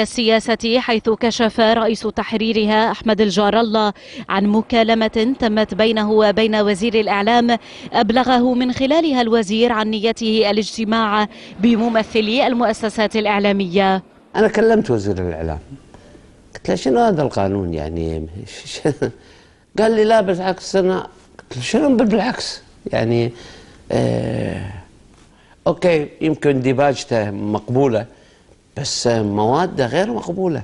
السياسة حيث كشف رئيس تحريرها أحمد الجار الله عن مكالمة تمت بينه وبين وزير الإعلام أبلغه من خلالها الوزير عن نيته الاجتماع بممثلي المؤسسات الإعلامية أنا كلمت وزير الإعلام قلت له شنو هذا القانون يعني قال لي لا بالعكس أنا قلت له شنو بالعكس يعني آه أوكي يمكن ديباجته مقبولة بس مواد غير مقبولة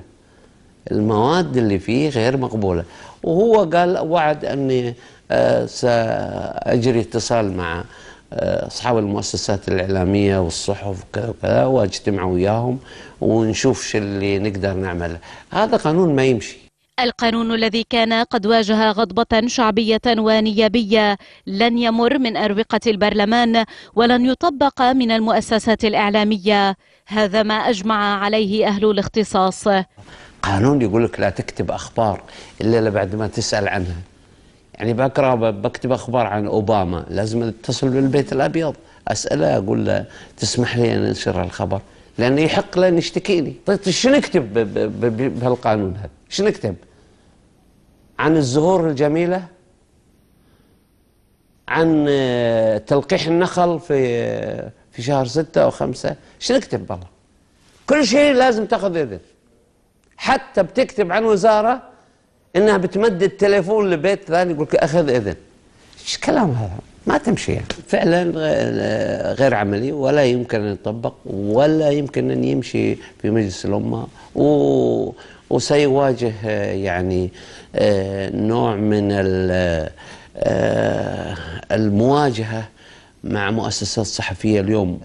المواد اللي فيه غير مقبولة وهو قال وعد أني آه، سأجري اتصال مع آه، أصحاب المؤسسات الإعلامية والصحف وكذا وكذا وأجتمع وياهم ونشوف شو اللي نقدر نعمله هذا قانون ما يمشي القانون الذي كان قد واجه غضبة شعبية ونيابية لن يمر من أروقة البرلمان ولن يطبق من المؤسسات الإعلامية هذا ما أجمع عليه أهل الاختصاص قانون يقول لك لا تكتب أخبار إلا بعد ما تسأل عنها يعني بقرا بكتب اخبار عن اوباما لازم اتصل بالبيت الابيض اساله اقول له تسمح لي ان انشر الخبر لأنه يحق له لي طيب, طيب، شو نكتب بهالقانون هذا شو نكتب عن الزهور الجميلة عن آه، تلقيح النخل في آه، في شهر ستة أو خمسة شو نكتب بالله كل شيء لازم تاخذ إذن حتى بتكتب عن وزارة إنها بتمدد تليفون لبيت ثاني يقول لك أخذ إذن ايش كلام هذا ما تمشي يعني. فعلا غير عملي ولا يمكن ان يطبق ولا يمكن ان يمشي في مجلس الامه و وسيواجه آه، يعني آه، نوع من آه، المواجهه مع مؤسسات صحفيه اليوم